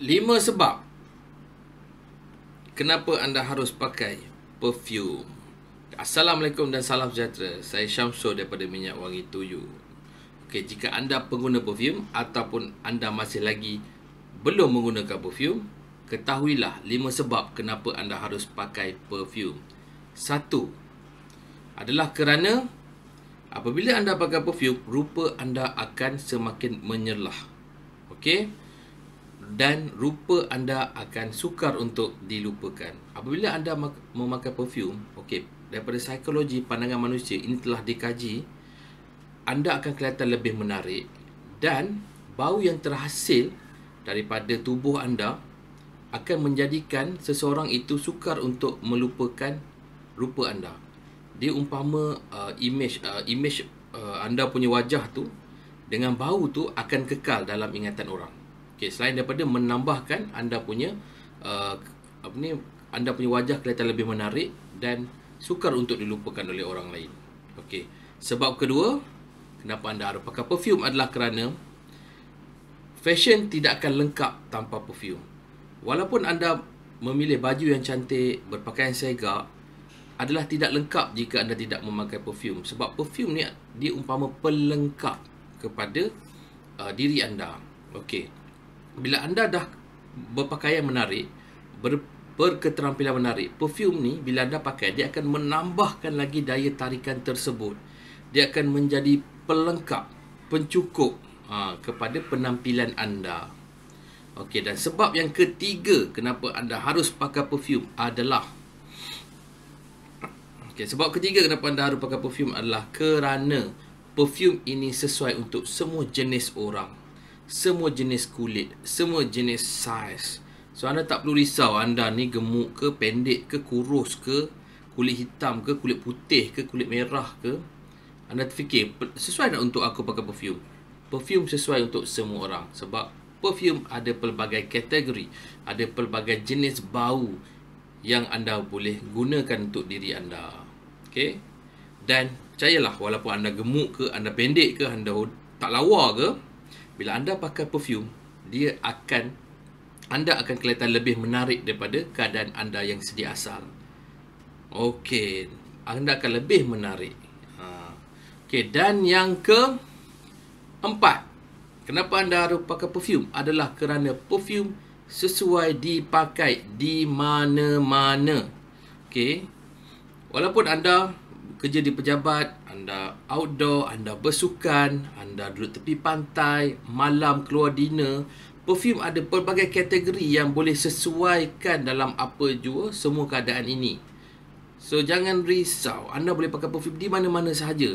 lima sebab kenapa anda harus pakai perfume. Assalamualaikum dan salam sejahtera. Saya Syamso daripada Minyak Wangi Tuyu. Okey, jika anda pengguna perfume ataupun anda masih lagi belum menggunakan perfume, ketahuilah lima sebab kenapa anda harus pakai perfume. Satu adalah kerana apabila anda pakai perfume, rupa anda akan semakin menyerlah. Okey? dan rupa anda akan sukar untuk dilupakan. Apabila anda memakai perfume, okey, daripada psikologi pandangan manusia ini telah dikaji, anda akan kelihatan lebih menarik dan bau yang terhasil daripada tubuh anda akan menjadikan seseorang itu sukar untuk melupakan rupa anda. Dia umpama uh, image uh, image uh, anda punya wajah tu dengan bau tu akan kekal dalam ingatan orang. Okey, selain daripada menambahkan anda punya uh, apa ni anda punya wajah kelihatan lebih menarik dan sukar untuk dilupakan oleh orang lain. Okey. Sebab kedua, kenapa anda harus pakai perfume adalah kerana fashion tidak akan lengkap tanpa perfume. Walaupun anda memilih baju yang cantik, berpakaian segak adalah tidak lengkap jika anda tidak memakai perfume sebab perfume ni dia umpama pelengkap kepada uh, diri anda. Okey bila anda dah berpakaian menarik, ber, berketerampilan menarik, perfume ni bila anda pakai, dia akan menambahkan lagi daya tarikan tersebut. Dia akan menjadi pelengkap, pencukup ha, kepada penampilan anda. Okey, dan sebab yang ketiga kenapa anda harus pakai perfume adalah Okey, sebab ketiga kenapa anda harus pakai perfume adalah kerana perfume ini sesuai untuk semua jenis orang semua jenis kulit, semua jenis size. So anda tak perlu risau anda ni gemuk ke, pendek ke, kurus ke, kulit hitam ke, kulit putih ke, kulit merah ke. Anda terfikir sesuai tak untuk aku pakai perfume? Perfume sesuai untuk semua orang sebab perfume ada pelbagai kategori, ada pelbagai jenis bau yang anda boleh gunakan untuk diri anda. Okay? Dan percayalah walaupun anda gemuk ke, anda pendek ke, anda tak lawa ke, bila anda pakai perfume dia akan anda akan kelihatan lebih menarik daripada keadaan anda yang sedia asal okey anda akan lebih menarik ha. okey dan yang ke empat kenapa anda harus pakai perfume adalah kerana perfume sesuai dipakai di mana-mana okey walaupun anda kerja di pejabat, anda outdoor, anda bersukan, anda duduk tepi pantai, malam keluar dinner, perfume ada pelbagai kategori yang boleh sesuaikan dalam apa jua semua keadaan ini. So jangan risau, anda boleh pakai perfume di mana-mana sahaja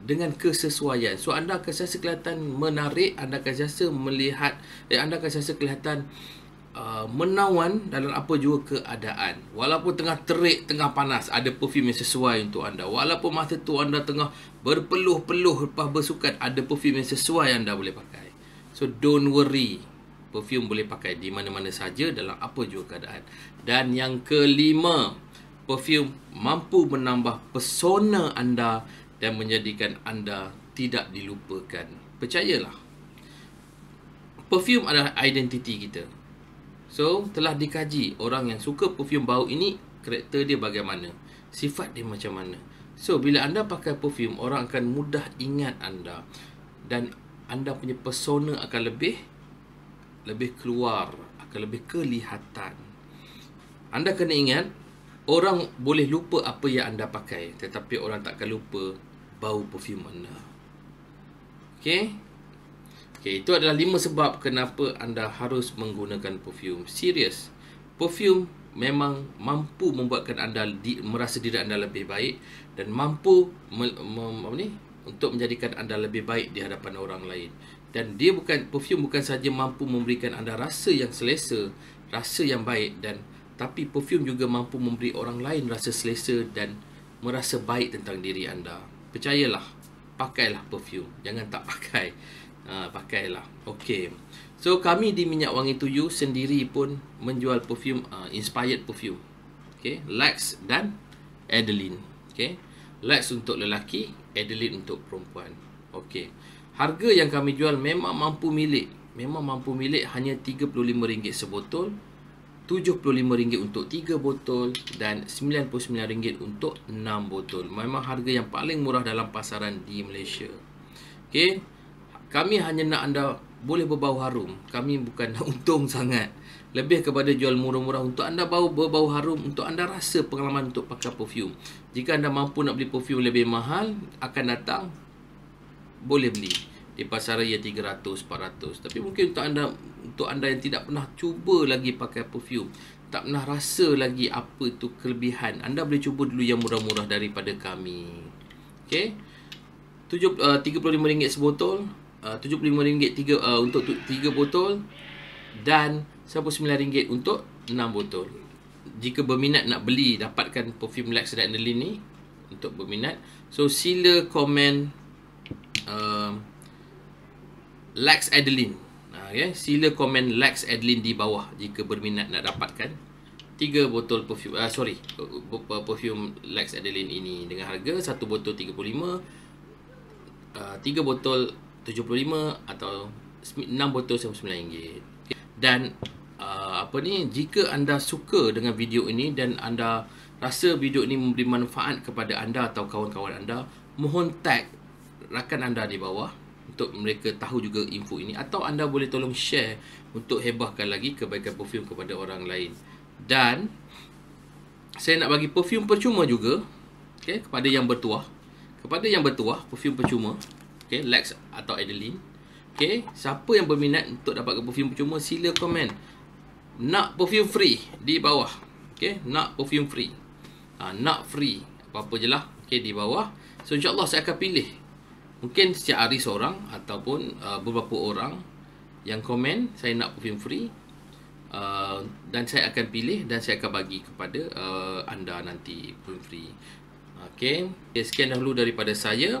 dengan kesesuaian. So anda akan rasa kelihatan menarik, anda akan rasa melihat, eh, anda akan rasa kelihatan uh, Uh, menawan dalam apa juga keadaan walaupun tengah terik tengah panas ada perfume yang sesuai untuk anda walaupun masa tu anda tengah berpeluh-peluh lepas bersukan ada perfume yang sesuai yang anda boleh pakai so don't worry perfume boleh pakai di mana-mana saja dalam apa juga keadaan dan yang kelima perfume mampu menambah persona anda dan menjadikan anda tidak dilupakan percayalah perfume adalah identiti kita So, telah dikaji orang yang suka perfume bau ini, karakter dia bagaimana? Sifat dia macam mana? So, bila anda pakai perfume, orang akan mudah ingat anda. Dan anda punya persona akan lebih lebih keluar, akan lebih kelihatan. Anda kena ingat, orang boleh lupa apa yang anda pakai. Tetapi orang takkan lupa bau perfume anda. Okay? Okay, itu adalah lima sebab kenapa anda harus menggunakan perfume. Serius. Perfume memang mampu membuatkan anda di, merasa diri anda lebih baik dan mampu me, me, apa ni untuk menjadikan anda lebih baik di hadapan orang lain. Dan dia bukan perfume bukan saja mampu memberikan anda rasa yang selesa, rasa yang baik dan tapi perfume juga mampu memberi orang lain rasa selesa dan merasa baik tentang diri anda. Percayalah, pakailah perfume, jangan tak pakai uh, pakailah. Okay. So kami di Minyak Wangi Tuyu sendiri pun menjual perfume uh, inspired perfume. Okay, Lux dan Adeline. Okay, Lux untuk lelaki, Adeline untuk perempuan. Okay, harga yang kami jual memang mampu milik. Memang mampu milik hanya RM35 sebotol, RM75 untuk 3 botol dan RM99 untuk 6 botol. Memang harga yang paling murah dalam pasaran di Malaysia. Okay, kami hanya nak anda boleh berbau harum kami bukan nak untung sangat lebih kepada jual murah-murah untuk anda bau berbau harum untuk anda rasa pengalaman untuk pakai perfume jika anda mampu nak beli perfume lebih mahal akan datang boleh beli di pasaran yang 300 400 tapi mungkin untuk anda untuk anda yang tidak pernah cuba lagi pakai perfume tak pernah rasa lagi apa itu kelebihan anda boleh cuba dulu yang murah-murah daripada kami okey 7 uh, 35 ringgit sebotol Ah, RM75 tiga uh, untuk tu, tiga botol dan RM99 untuk enam botol. Jika berminat nak beli dapatkan perfume Lux Adrenaline ni untuk berminat, so sila komen uh, um, Lux Adeline. Okay. Ah, ya, sila komen Lux Adeline di bawah jika berminat nak dapatkan tiga botol perfume uh, sorry perfume Lux Adeline ini dengan harga satu botol 35 uh, tiga botol RM75 atau 6 botol RM99 dan uh, apa ni jika anda suka dengan video ini dan anda rasa video ini memberi manfaat kepada anda atau kawan-kawan anda mohon tag rakan anda di bawah untuk mereka tahu juga info ini atau anda boleh tolong share untuk hebahkan lagi kebaikan perfume kepada orang lain dan saya nak bagi perfume percuma juga okay, kepada yang bertuah kepada yang bertuah perfume percuma okay, Lex atau Adeline okay, siapa yang berminat untuk dapat dapatkan perfume percuma sila komen nak perfume free di bawah okay, nak perfume free ha, nak free apa-apa je lah okay, di bawah so insyaAllah saya akan pilih mungkin setiap hari seorang ataupun uh, beberapa orang yang komen saya nak perfume free Uh, dan saya akan pilih dan saya akan bagi kepada uh, anda nanti perfume free. Okey, okay, sekian dahulu daripada saya.